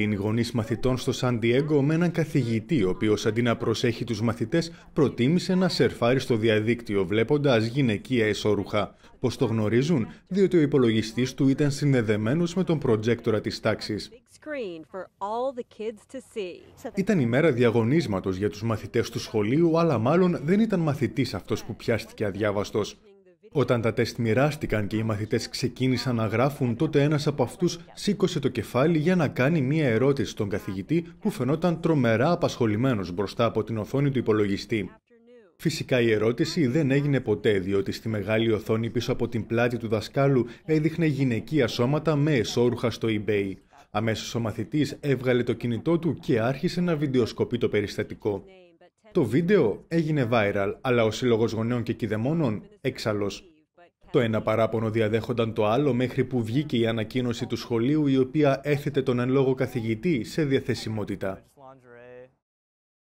οι γονείς μαθητών στο Σαν με έναν καθηγητή, ο οποίος αντί να προσέχει τους μαθητές, προτίμησε να σερφάρει στο διαδίκτυο βλέποντας γυναικεία εσώρουχα. Πώς το γνωρίζουν, διότι ο υπολογιστής του ήταν συνδεδεμένος με τον προτζέκτορα της τάξης. Ήταν η μέρα διαγωνίσματος για τους μαθητές του σχολείου, αλλά μάλλον δεν ήταν μαθητής αυτός που πιάστηκε αδιάβαστος. Όταν τα τεστ μοιράστηκαν και οι μαθητές ξεκίνησαν να γράφουν, τότε ένας από αυτούς σήκωσε το κεφάλι για να κάνει μία ερώτηση στον καθηγητή που φαινόταν τρομερά απασχολημένος μπροστά από την οθόνη του υπολογιστή. Φυσικά η ερώτηση δεν έγινε ποτέ, διότι στη μεγάλη οθόνη πίσω από την πλάτη του δασκάλου έδειχνε γυναικεία σώματα με εσόρουχα στο eBay. Αμέσως ο μαθητής έβγαλε το κινητό του και άρχισε να βιντεοσκοπεί το περιστατικό. Το βίντεο έγινε viral, αλλά ο Σύλλογος Γονέων και Κιδεμόνων έξαλλο. Το ένα παράπονο διαδέχονταν το άλλο μέχρι που βγήκε η ανακοίνωση του σχολείου η οποία έθετε τον εν λόγω καθηγητή σε διαθεσιμότητα.